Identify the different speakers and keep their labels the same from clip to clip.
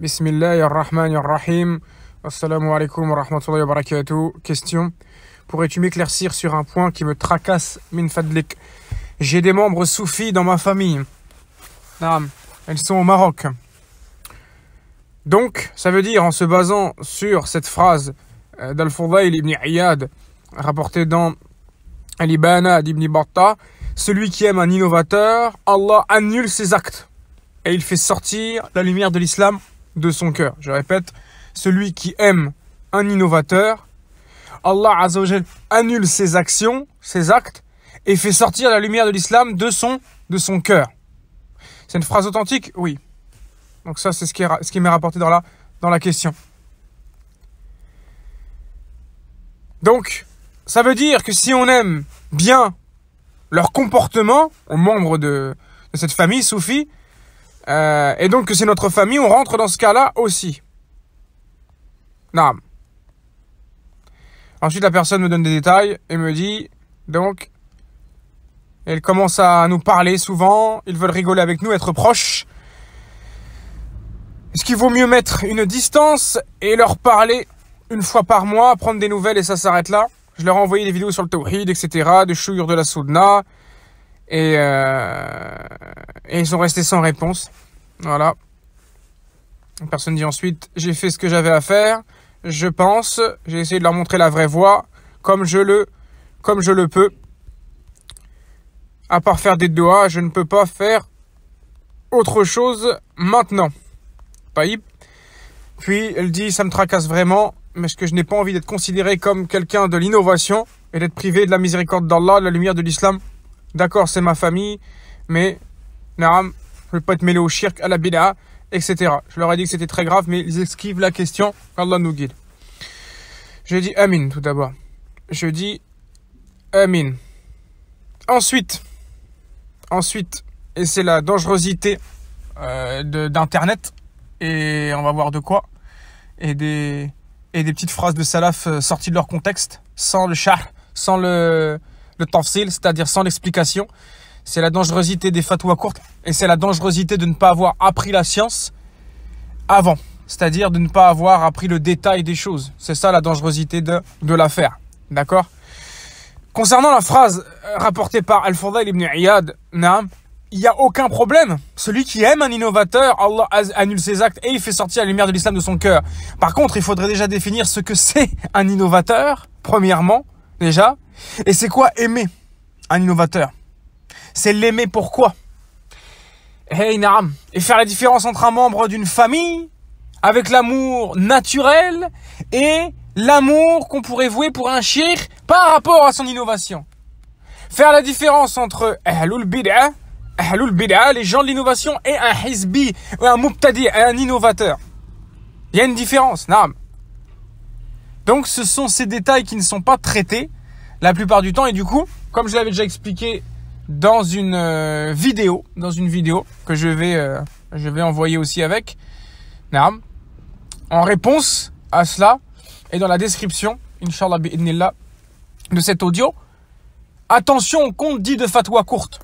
Speaker 1: Bismillah ar-Rahman ar-Rahim. Assalamu alaikum wa rahmatullahi wa barakatuh. Question. Pourrais-tu m'éclaircir sur un point qui me tracasse, min fadlik J'ai des membres soufis dans ma famille. Elles sont au Maroc. Donc, ça veut dire, en se basant sur cette phrase euh, d'Al-Fudayl ibn Iyad, rapportée dans Al-Ibana d'Ibn celui qui aime un innovateur, Allah annule ses actes. Et il fait sortir la lumière de l'islam de son cœur. Je répète, celui qui aime un innovateur, Allah Azzawajal annule ses actions, ses actes, et fait sortir la lumière de l'islam de son, de son cœur. C'est une phrase authentique Oui. Donc ça, c'est ce qui, ce qui m'est rapporté dans la, dans la question. Donc, ça veut dire que si on aime bien leur comportement aux membres de, de cette famille soufie, euh, et donc que c'est notre famille, on rentre dans ce cas-là aussi. Non. Ensuite, la personne me donne des détails et me dit, donc, elle commence à nous parler souvent, ils veulent rigoler avec nous, être proches. Est-ce qu'il vaut mieux mettre une distance et leur parler une fois par mois, prendre des nouvelles et ça s'arrête là Je leur ai envoyé des vidéos sur le tawhid, etc., de chouïr de la soudna, euh, et, ils sont restés sans réponse. Voilà. personne dit ensuite, j'ai fait ce que j'avais à faire. Je pense, j'ai essayé de leur montrer la vraie voie, comme je le, comme je le peux. À part faire des doigts, je ne peux pas faire autre chose maintenant. y. Puis elle dit, ça me tracasse vraiment, mais ce que je n'ai pas envie d'être considéré comme quelqu'un de l'innovation et d'être privé de la miséricorde d'Allah, de la lumière de l'islam. D'accord, c'est ma famille, mais Naram, je ne pas être mêlé au shirk, à la bid'a, etc. Je leur ai dit que c'était très grave, mais ils esquivent la question. Allah nous guide. Je dis Amin tout d'abord. Je dis Amin. Ensuite, ensuite, et c'est la dangerosité euh, d'Internet, et on va voir de quoi, et des, et des petites phrases de salaf euh, sorties de leur contexte, sans le char, sans le, le tafsil, c'est-à-dire sans l'explication. C'est la dangerosité des fatwas courtes et c'est la dangerosité de ne pas avoir appris la science avant. C'est-à-dire de ne pas avoir appris le détail des choses. C'est ça la dangerosité de, de l'affaire. D'accord Concernant la phrase euh, rapportée par Al-Fadhil ibn Iyad, il n'y a aucun problème. Celui qui aime un innovateur, Allah annule ses actes et il fait sortir la lumière de l'islam de son cœur. Par contre, il faudrait déjà définir ce que c'est un innovateur, premièrement, déjà. Et c'est quoi aimer un innovateur C'est l'aimer pourquoi Hey et faire la différence entre un membre d'une famille avec l'amour naturel et l'amour qu'on pourrait vouer pour un shir par rapport à son innovation. Faire la différence entre Bid'a, Bid'a, les gens de l'innovation, et un Hizbi, un Mubtadi, un innovateur. Il y a une différence, Donc ce sont ces détails qui ne sont pas traités la plupart du temps. Et du coup, comme je l'avais déjà expliqué dans une euh, vidéo, dans une vidéo que je vais, euh, je vais envoyer aussi avec, en réponse à cela, et dans la description, Inch'Allah de cet audio, attention au compte dit de fatwa courte.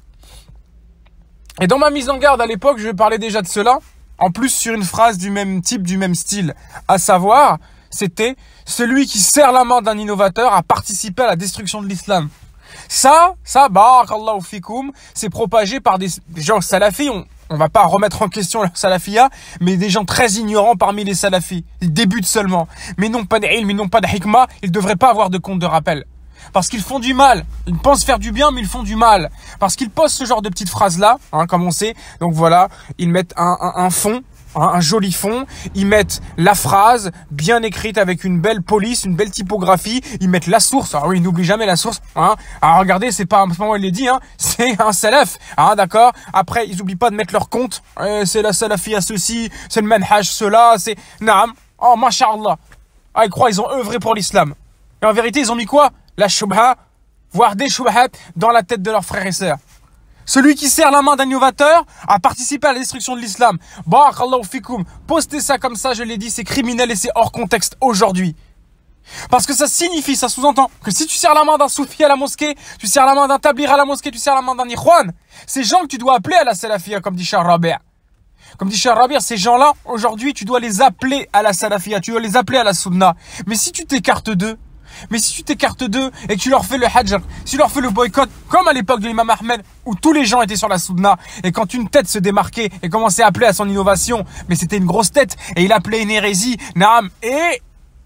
Speaker 1: Et dans ma mise en garde à l'époque, je parlais déjà de cela, en plus sur une phrase du même type, du même style, à savoir, c'était celui qui sert la main d'un innovateur à participer à la destruction de l'islam. Ça, ça, barakallahu fikoum, c'est propagé par des gens salafis. On, ne va pas remettre en question leur salafia, mais des gens très ignorants parmi les salafis. Ils débutent seulement. Mais non pas d'ilm, ils n'ont pas de ils ils devraient pas avoir de compte de rappel. Parce qu'ils font du mal. Ils pensent faire du bien, mais ils font du mal. Parce qu'ils postent ce genre de petites phrases-là, hein, comme on sait. Donc voilà, ils mettent un fond un, joli fond, ils mettent la phrase bien écrite avec une belle police, une belle typographie, ils mettent la source. Alors oui, n'oublient jamais la source. Hein. Alors regardez, c'est pas un moment il est dit, hein. c'est un salaf, hein, d'accord. Après, ils n'oublient pas de mettre leur compte. Eh, c'est la salafie à ceci, c'est le manhaj cela, c'est naam. Oh mashallah. Ah, ils croient ils ont œuvré pour l'islam. Et en vérité, ils ont mis quoi La shubha, voire des shubhat dans la tête de leurs frères et sœurs. Celui qui serre la main d'un innovateur a participé à la destruction de l'islam. Barakallahu fikoum. Postez ça comme ça, je l'ai dit, c'est criminel et c'est hors contexte aujourd'hui. Parce que ça signifie, ça sous-entend que si tu serres la main d'un soufi à la mosquée, tu serres la main d'un tablir à la mosquée, tu serres la main d'un ikhwan, ces gens que tu dois appeler à la salafia, comme dit Charles Robert. Comme dit Charles Robert, ces gens-là, aujourd'hui, tu dois les appeler à la salafia, tu dois les appeler à la sunna. Mais si tu t'écartes d'eux, mais si tu t'écartes d'eux et que tu leur fais le hajj, si tu leur fais le boycott, comme à l'époque de l'imam Ahmed, où tous les gens étaient sur la soudna, et quand une tête se démarquait et commençait à appeler à son innovation, mais c'était une grosse tête, et il appelait une hérésie, naam, et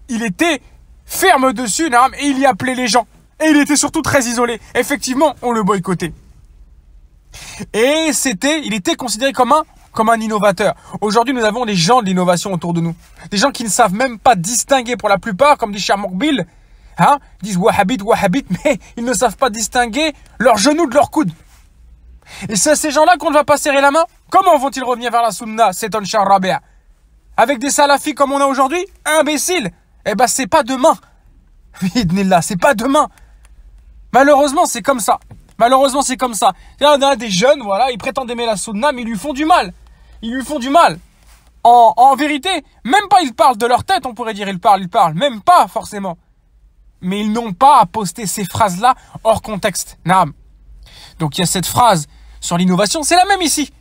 Speaker 1: il était ferme dessus, naam, et il y appelait les gens. Et il était surtout très isolé. Effectivement, on le boycottait. Et c'était, il était considéré comme un comme un innovateur. Aujourd'hui, nous avons des gens de l'innovation autour de nous. Des gens qui ne savent même pas distinguer pour la plupart, comme dit Cher Hein, disent wahhabit, wahhabit, mais ils ne savent pas distinguer leurs genoux de leurs coudes. Et c'est à ces gens-là qu'on ne va pas serrer la main Comment vont-ils revenir vers la sunna, c'est un Rabea Avec des salafis comme on a aujourd'hui Imbéciles Eh ben, c'est pas demain. là, c'est pas demain. Malheureusement, c'est comme ça. Malheureusement, c'est comme ça. Il y en a des jeunes, voilà, ils prétendent aimer la sunna, mais ils lui font du mal. Ils lui font du mal. En, en vérité, même pas ils parlent de leur tête, on pourrait dire ils parlent, ils parlent. Même pas, forcément mais ils n'ont pas à poster ces phrases-là hors contexte. Naam. Donc il y a cette phrase sur l'innovation, c'est la même ici.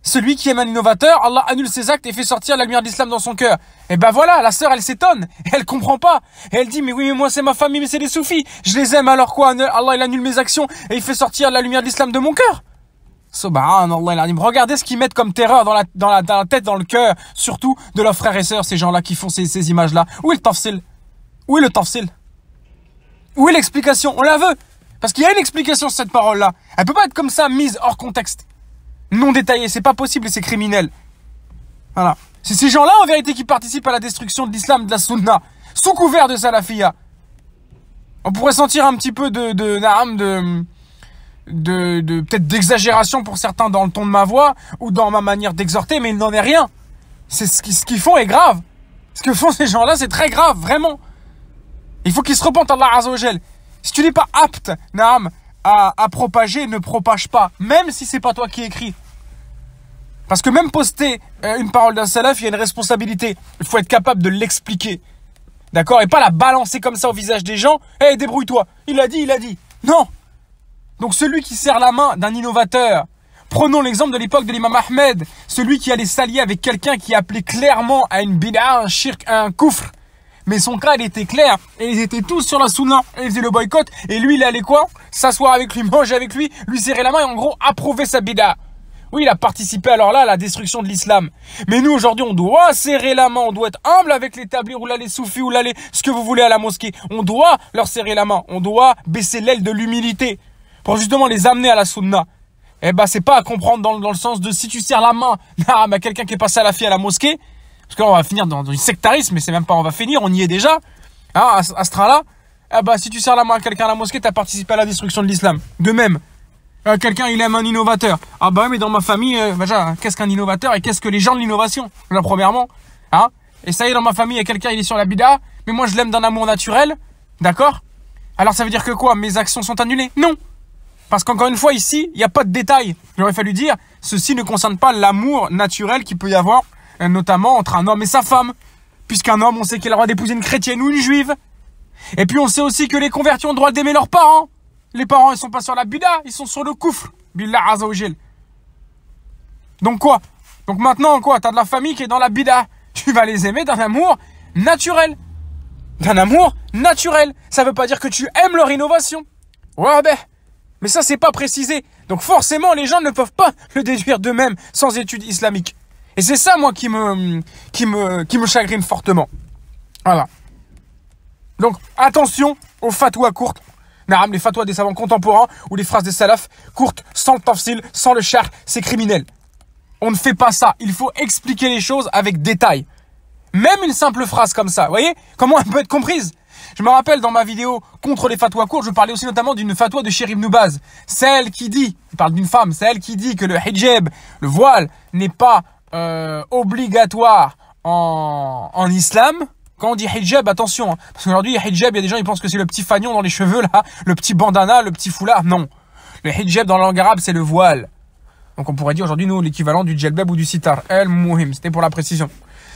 Speaker 1: Celui qui aime un innovateur, Allah annule ses actes et fait sortir la lumière de l'islam dans son cœur. Et eh ben voilà, la sœur, elle s'étonne, elle comprend pas. elle dit, mais oui, mais moi c'est ma famille, mais c'est des soufis. Je les aime, alors quoi Allah, il annule mes actions et il fait sortir la lumière de l'islam de mon cœur. Subhanallah, regardez ce qu'ils mettent comme terreur dans la, dans la, tête, dans le cœur, surtout de leurs frères et sœurs, ces gens-là qui font ces, ces images-là. Où est le tafsil Où est le tafsil où est l'explication On la veut Parce qu'il y a une explication sur cette parole-là. Elle peut pas être comme ça, mise hors contexte. Non détaillée, c'est pas possible et c'est criminel. Voilà. C'est ces gens-là, en vérité, qui participent à la destruction de l'islam, de la sunna, sous couvert de salafia. On pourrait sentir un petit peu de, de, de, de, peut-être d'exagération pour certains dans le ton de ma voix ou dans ma manière d'exhorter, mais il n'en est rien. C'est ce qu'ils ce font est grave. Ce que font ces gens-là, c'est très grave, vraiment. Il faut qu'il se repente, Allah gel. Si tu n'es pas apte, Naam, à, propager, ne propage pas, même si c'est pas toi qui écris. Parce que même poster euh, une parole d'un salaf, il y a une responsabilité. Il faut être capable de l'expliquer. D'accord Et pas la balancer comme ça au visage des gens. Hé, eh, débrouille-toi. Il l'a dit, il a dit. Non Donc celui qui sert la main d'un innovateur, prenons l'exemple de l'époque de l'imam Ahmed, celui qui allait s'allier avec quelqu'un qui appelait clairement à une bid'a, un shirk, un koufr, mais son cas, il était clair. Et ils étaient tous sur la Sunna Et ils faisaient le boycott. Et lui, il allait quoi S'asseoir avec lui, manger avec lui, lui serrer la main et en gros approuver sa bida. Oui, il a participé alors là à la destruction de l'islam. Mais nous, aujourd'hui, on doit serrer la main, on doit être humble avec les ou là les soufis, ou l'aller. ce que vous voulez à la mosquée. On doit leur serrer la main, on doit baisser l'aile de l'humilité pour justement les amener à la sunna. Eh ben, c'est pas à comprendre dans, le sens de si tu serres la main à quelqu'un qui est passé à la fille à la mosquée, parce que on va finir dans, dans sectarisme, mais c'est même pas, on va finir, on y est déjà. Hein, à, ce train-là, eh ben, si tu sers la main à quelqu'un à la mosquée, t'as participé à la destruction de l'islam. De même, euh, quelqu'un il aime un innovateur. Ah bah mais dans ma famille, euh, bah, qu'est-ce qu'un innovateur et qu'est-ce que les gens de l'innovation Là premièrement, hein Et ça y est dans ma famille, il y a quelqu'un il est sur la bida, mais moi je l'aime d'un amour naturel, d'accord Alors ça veut dire que quoi Mes actions sont annulées Non. Parce qu'encore une fois ici, il n'y a pas de détails. J'aurais fallu dire, ceci ne concerne pas l'amour naturel qu'il peut y avoir notamment entre un homme et sa femme. Puisqu'un homme, on sait qu'il a le droit d'épouser une chrétienne ou une juive. Et puis on sait aussi que les convertis ont le droit d'aimer leurs parents. Les parents, ils sont pas sur la bida, ils sont sur le coufre. Billah azaoujil. Donc quoi Donc maintenant quoi T'as de la famille qui est dans la bida. Tu vas les aimer d'un amour naturel. D'un amour naturel. Ça veut pas dire que tu aimes leur innovation. Ouais ben. Mais ça, c'est pas précisé. Donc forcément, les gens ne peuvent pas le déduire d'eux-mêmes sans études islamiques. Et c'est ça, moi, qui me, qui me, qui me chagrine fortement. Voilà. Donc, attention aux fatwas courtes. les fatwas des savants contemporains ou les phrases des salafs courtes, sans le tafsil, sans le char, c'est criminel. On ne fait pas ça. Il faut expliquer les choses avec détail. Même une simple phrase comme ça, vous voyez Comment elle peut être comprise Je me rappelle dans ma vidéo contre les fatwas courtes, je parlais aussi notamment d'une fatwa de Sherif Noubaz. Celle qui dit, il parle d'une femme, celle qui dit que le hijab, le voile, n'est pas euh, obligatoire en, en islam, quand on dit hijab, attention, hein, parce qu'aujourd'hui, hijab, il y a des gens, ils pensent que c'est le petit fanion dans les cheveux, là, le petit bandana, le petit foulard. Non. Le hijab dans la langue arabe, c'est le voile. Donc on pourrait dire aujourd'hui, nous, l'équivalent du djelbeb ou du sitar. El muhim, c'était pour la précision.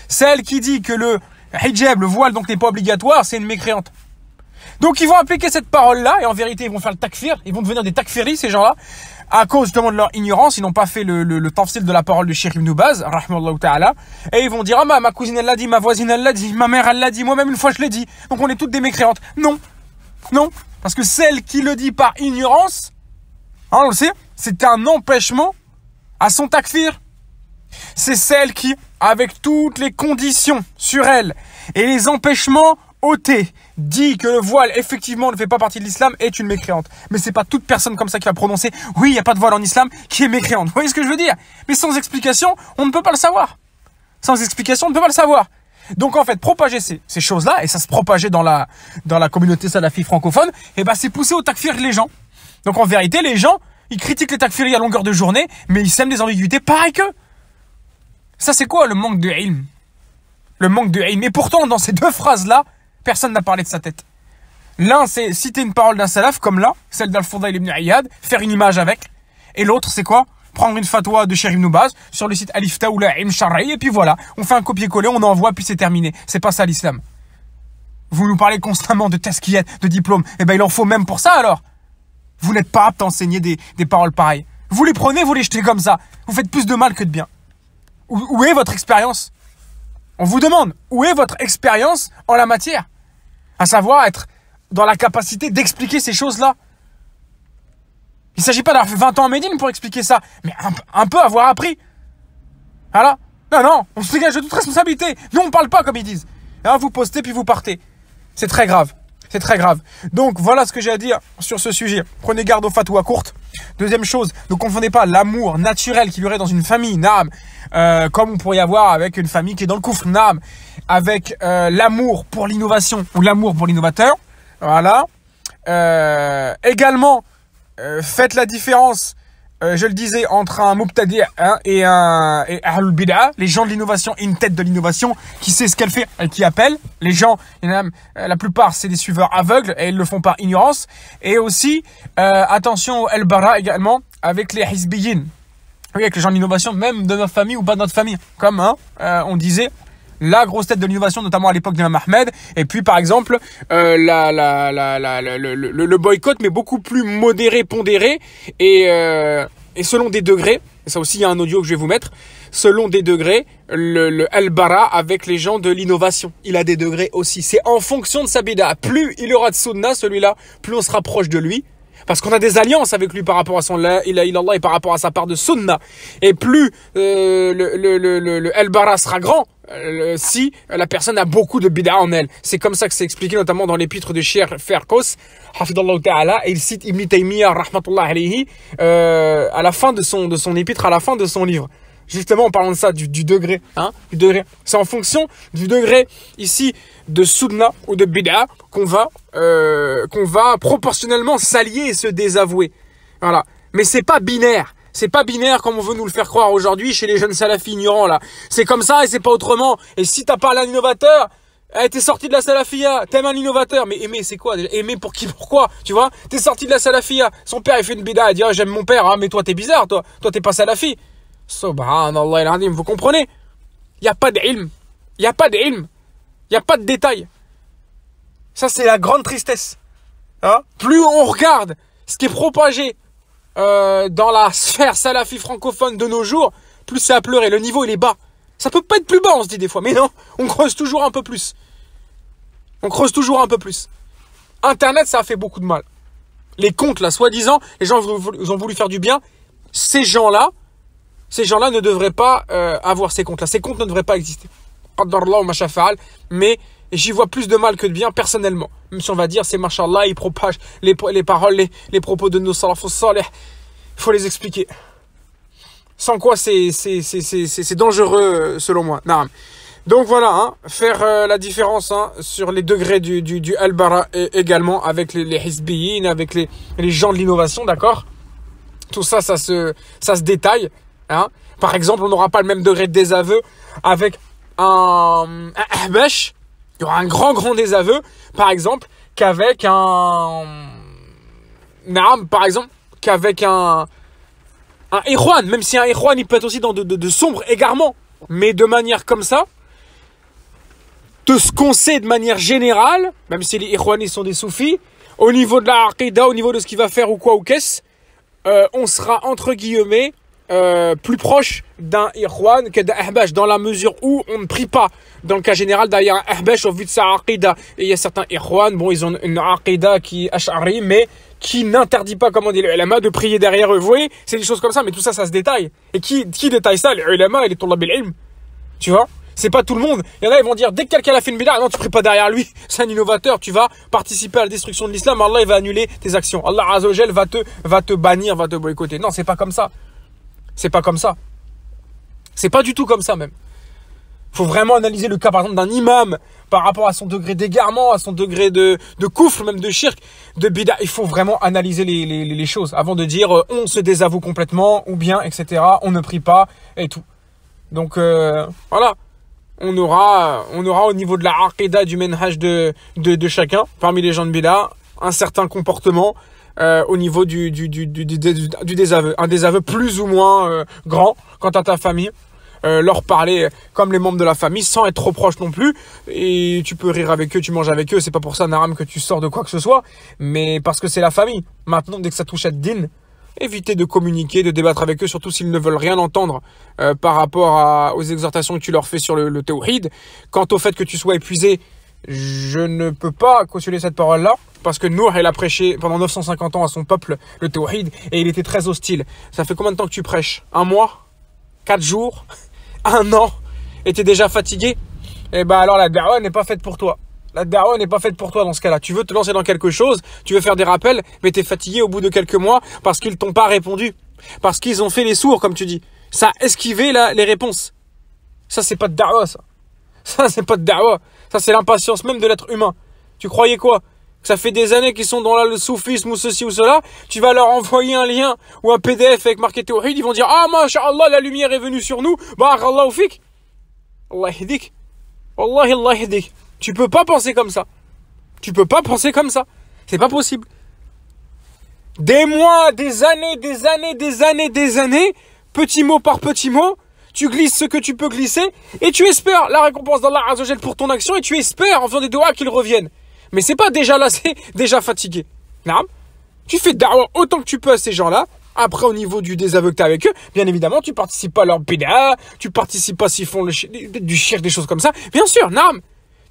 Speaker 1: Celle qui dit que le hijab, le voile, donc n'est pas obligatoire, c'est une mécréante. Donc ils vont appliquer cette parole-là, et en vérité, ils vont faire le takfir, ils vont devenir des takfiris, ces gens-là, à cause justement de leur ignorance, ils n'ont pas fait le, le, de la parole de Sheikh Ibn Baz, ta'ala, et ils vont dire, ah ma, cousine elle l'a dit, ma voisine elle l'a dit, ma mère elle l'a dit, moi-même une fois je l'ai dit, donc on est toutes des mécréantes. Non, non, parce que celle qui le dit par ignorance, hein, on le sait, c'est un empêchement à son takfir. C'est celle qui, avec toutes les conditions sur elle et les empêchements ôté dit que le voile effectivement ne fait pas partie de l'islam est une mécréante. Mais c'est pas toute personne comme ça qui va prononcer oui, il n'y a pas de voile en islam qui est mécréante. Vous voyez ce que je veux dire Mais sans explication, on ne peut pas le savoir. Sans explication, on ne peut pas le savoir. Donc en fait, propager ces, choses-là, et ça se propageait dans la, dans la communauté salafi francophone, et eh ben c'est pousser au takfir les gens. Donc en vérité, les gens, ils critiquent les takfiris à longueur de journée, mais ils sèment des ambiguïtés pareil que Ça c'est quoi le manque de ilm Le manque de ilm. Et pourtant, dans ces deux phrases-là, Personne n'a parlé de sa tête. L'un, c'est citer une parole d'un salaf, comme là, celle dal et ibn Ayyad, faire une image avec. Et l'autre, c'est quoi Prendre une fatwa de Sherim Noubaz sur le site Alif Taoula Im et puis voilà, on fait un copier-coller, on envoie, puis c'est terminé. C'est pas ça l'islam. Vous nous parlez constamment de tasquillettes, de diplômes. Eh ben, il en faut même pour ça, alors. Vous n'êtes pas apte à enseigner des, paroles pareilles. Vous les prenez, vous les jetez comme ça. Vous faites plus de mal que de bien. où est votre expérience On vous demande, où est votre expérience en la matière à savoir être dans la capacité d'expliquer ces choses-là. Il ne s'agit pas d'avoir fait 20 ans en Médine pour expliquer ça, mais un, peu avoir appris. Voilà. Non, non, on se dégage de toute responsabilité. Nous, on ne parle pas comme ils disent. Hein, vous postez puis vous partez. C'est très grave. C'est très grave. Donc voilà ce que j'ai à dire sur ce sujet. Prenez garde aux à courte. Deuxième chose, ne confondez pas l'amour naturel qu'il y aurait dans une famille, nam, euh, comme on pourrait y avoir avec une famille qui est dans le couvre, nam. avec euh, l'amour pour l'innovation ou l'amour pour l'innovateur. Voilà. Euh, également, faites la différence euh, je le disais, entre un Mubtadi hein, et un et Bid'a, les gens de l'innovation une tête de l'innovation qui sait ce qu'elle fait qui appelle. Les gens, euh, la plupart, c'est des suiveurs aveugles et ils le font par ignorance. Et aussi, euh, attention au El Bara également avec les Hizbiyin. Oui, avec les gens d'innovation, même de notre famille ou pas de notre famille. Comme hein, on disait, la grosse tête de l'innovation, notamment à l'époque d'Imam Ahmed. Et puis, par exemple, euh, la, le, boycott, mais beaucoup plus modéré, pondéré, et, euh, et selon des degrés. ça aussi, il y a un audio que je vais vous mettre. Selon des degrés, le, le Al-Bara avec les gens de l'innovation. Il a des degrés aussi. C'est en fonction de sa bida. Plus il aura de sunna, celui-là, plus on se rapproche de lui. Parce qu'on a des alliances avec lui par rapport à son il en ilaha et par rapport à sa part de sunna. Et plus euh, le, le, le, bara sera grand, euh, si la personne a beaucoup de bid'a en elle. C'est comme ça que c'est expliqué notamment dans l'épître de Shir Ferkos, et il cite Ibn Taymiyyah, rahmatullah euh, à la fin de son, de son épître, à la fin de son livre. Justement, en parlant de ça, du, degré, hein, degré. C'est en fonction du degré, ici, de soudna ou de bid'a qu'on va, euh, qu'on va proportionnellement s'allier et se désavouer. Voilà. Mais c'est pas binaire. C'est pas binaire comme on veut nous le faire croire aujourd'hui chez les jeunes salafis ignorants là. C'est comme ça et c'est pas autrement. Et si t'as parlé à l'innovateur, eh, t'es sorti de la salafia, t'aimes un innovateur, mais aimer c'est quoi Aimer pour qui, pourquoi Tu vois T'es sorti de la salafia, son père il fait une bida, il dit ah, j'aime mon père, hein, mais toi t'es bizarre, toi, toi t'es pas salafi. Subhanallah il vous comprenez Il n'y a pas d'ilm, il n'y a pas d'ilm, il n'y a pas de détail. Ça c'est la grande tristesse. Hein? Plus on regarde ce qui est propagé euh, dans la sphère salafi francophone de nos jours, plus c'est à pleurer. Le niveau, il est bas. Ça peut pas être plus bas, on se dit des fois. Mais non, on creuse toujours un peu plus. On creuse toujours un peu plus. Internet, ça a fait beaucoup de mal. Les comptes, là, soi-disant, les gens ont voulu faire du bien. Ces gens-là, ces gens-là ne devraient pas euh, avoir ces comptes-là. Ces comptes ne devraient pas exister. Mais et j'y vois plus de mal que de bien personnellement. Même si on va dire, c'est machallah, il propage les, les paroles, les, les, propos de nos salafs Il faut les expliquer. Sans quoi c'est dangereux euh, selon moi. Donc voilà, hein, faire euh, la différence hein, sur les degrés du, du, Al-Bara également avec les, les Hizbiyin, avec les, les gens de l'innovation, d'accord Tout ça, ça se, ça se détaille. Hein. Par exemple, on n'aura pas le même degré de désaveu avec un, un Ahbash y aura un grand, grand désaveu, par exemple, qu'avec un... Une par exemple, qu'avec un... Un même si un Erwan, il peut être aussi dans de, sombres égarements. Mais de manière comme ça, de ce qu'on sait de manière générale, même si les ils sont des soufis, au niveau de la Aqidah, au niveau de ce qu'il va faire ou quoi ou qu'est-ce, euh, on sera entre guillemets euh, plus proche d'un Irwan que d'un Ahbash, dans la mesure où on ne prie pas. Dans le cas général, derrière un Ahbash, au vu de sa Aqida, et il y a certains Irwan, bon, ils ont une Aqida qui est mais qui n'interdit pas, comme on dit l'ulama, de prier derrière eux. Vous voyez, c'est des choses comme ça, mais tout ça, ça se détaille. Et qui, détaille ça Les ulama et les ilm. Tu vois c'est pas tout le monde. Il y en a, ils vont dire, dès que quelqu'un a fait une bid'a, non, tu pries pas derrière lui. C'est un innovateur. Tu vas participer à la destruction de l'islam. Allah, il va annuler tes actions. Allah Azzawajal va te, va te bannir, va te boycotter. Non, c'est pas comme ça. C'est pas comme ça. C'est pas du tout comme ça même. Faut vraiment analyser le cas par exemple d'un imam par rapport à son degré d'égarement, à son degré de, de même de shirk, de bida. Il faut vraiment analyser les, choses avant de dire euh, on se désavoue complètement ou bien etc. On ne prie pas et tout. Donc euh, voilà, on aura, on aura au niveau de la aqidah du ménage de, de, de, chacun parmi les gens de bida un certain comportement euh, au niveau du, du, du, désaveu. Un désaveu plus ou moins euh, grand quant à ta famille. Euh, leur parler comme les membres de la famille sans être trop proche non plus. Et tu peux rire avec eux, tu manges avec eux. C'est pas pour ça, Naram, que tu sors de quoi que ce soit, mais parce que c'est la famille. Maintenant, dès que ça touche à Din, évitez de communiquer, de débattre avec eux, surtout s'ils ne veulent rien entendre par rapport aux exhortations que tu leur fais sur le, théoride Quant au fait que tu sois épuisé, je ne peux pas cautionner cette parole-là parce que Noor, elle a prêché pendant 950 ans à son peuple le tawhid et il était très hostile. Ça fait combien de temps que tu prêches Un mois Quatre jours Un an Et t'es déjà fatigué Eh ben alors la da'wah n'est pas faite pour toi. La da'wah n'est pas faite pour toi dans ce cas-là. Tu veux te lancer dans quelque chose, tu veux faire des rappels, mais t'es fatigué au bout de quelques mois parce qu'ils t'ont pas répondu. Parce qu'ils ont fait les sourds, comme tu dis. Ça a esquivé les réponses. Ça, c'est pas de da'wah, ça. Ça, c'est pas de da'wah. Ça, c'est l'impatience même de l'être humain. Tu croyais quoi ça fait des années qu'ils sont dans là, le soufisme ou ceci ou cela, tu vas leur envoyer un lien ou un PDF avec marqué théorie. ils vont dire Ah, Allah, la lumière est venue sur nous, barakallahu fik. Allah hidik. Allah, Allah hidik. Tu peux pas penser comme ça. Tu peux pas penser comme ça. C'est pas possible. Des mois, des années, des années, des années, des années, petit mot par petit mot, tu glisses ce que tu peux glisser et tu espères la récompense d'Allah Azzawajal pour ton action et tu espères en faisant des doigts qu'ils reviennent. Mais c'est pas déjà lassé, déjà fatigué. Non. Tu fais d'abord autant que tu peux à ces gens-là. Après, au niveau du désaveu que t'as avec eux, bien évidemment, tu participes pas à leur PDA, tu participes pas s'ils font du chier, des choses comme ça. Bien sûr, non.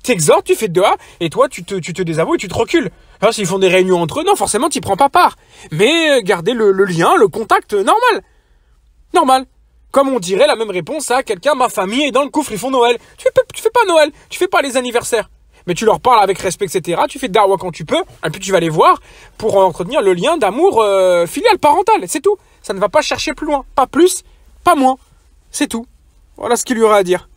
Speaker 1: T'exhortes, tu fais de et toi, tu te, tu te désavoues et tu te recules. Alors, s'ils font des réunions entre eux, non, forcément, tu prends pas part. Mais, euh, garder le, lien, le contact euh, normal. Normal comme on dirait la même réponse à quelqu'un, ma famille est dans le coffre ils font Noël. Tu tu fais pas Noël, tu fais pas les anniversaires mais tu leur parles avec respect, etc. Tu fais darwa quand tu peux, et puis tu vas les voir pour euh, entretenir le lien d'amour euh, filial, parental. C'est tout. Ça ne va pas chercher plus loin. Pas plus, pas moins. C'est tout. Voilà ce qu'il y aura à dire.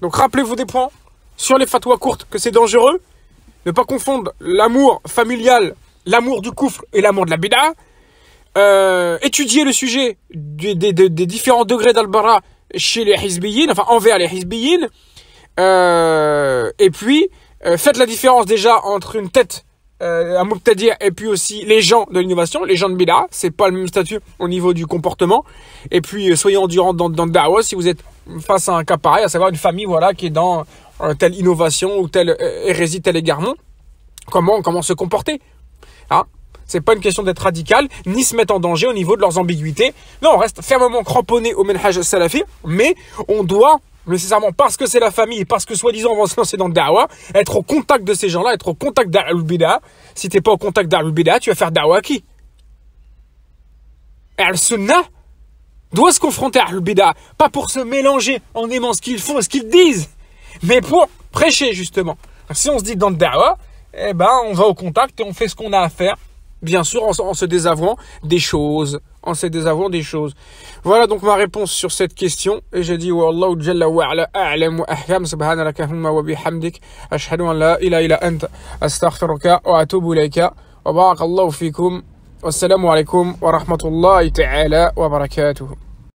Speaker 1: Donc rappelez-vous des points sur les fatwas courtes que c'est dangereux. Ne pas confondre l'amour familial, l'amour du couple et l'amour de la bida. Euh, étudier le sujet des, différents degrés d'albara chez les Hizbiyin, enfin envers les Hizbiyin. Euh, et puis, euh, faites la différence déjà entre une tête, euh, un et puis aussi les gens de l'innovation, les gens de ce C'est pas le même statut au niveau du comportement. Et puis, euh, soyez endurants dans, dans le Dawa si vous êtes face à un cas pareil, à savoir une famille voilà, qui est dans euh, telle innovation ou telle hérésie, tel égarement. Comment, comment se comporter hein c'est pas une question d'être radical, ni se mettre en danger au niveau de leurs ambiguïtés. Non, on reste fermement cramponné au menhaj salafi, mais on doit nécessairement parce que c'est la famille, parce que soi-disant on va se lancer dans le dawa, être au contact de ces gens-là, être au contact dal Bida. Si t'es pas au contact dal Bida, tu vas faire dawa qui Al-Sunnah doit se confronter à al Bida, pas pour se mélanger en aimant ce qu'ils font et ce qu'ils disent, mais pour prêcher justement. Si on se dit dans le dawa, eh ben on va au contact et on fait ce qu'on a à faire Bien sûr, en, en, se désavouant des choses. En se désavouant des choses. Voilà donc ma réponse sur cette question. Et j'ai dit, Wallahu jalla wa ala a'lam wa ahkam subhanaka humma wa bihamdik. Ashhadu an la ila ila anta. Astaghfiruka wa atubu ilayka. Wa barakallahu fikum. Wassalamu alaikum wa rahmatullahi ta'ala wa barakatuhu.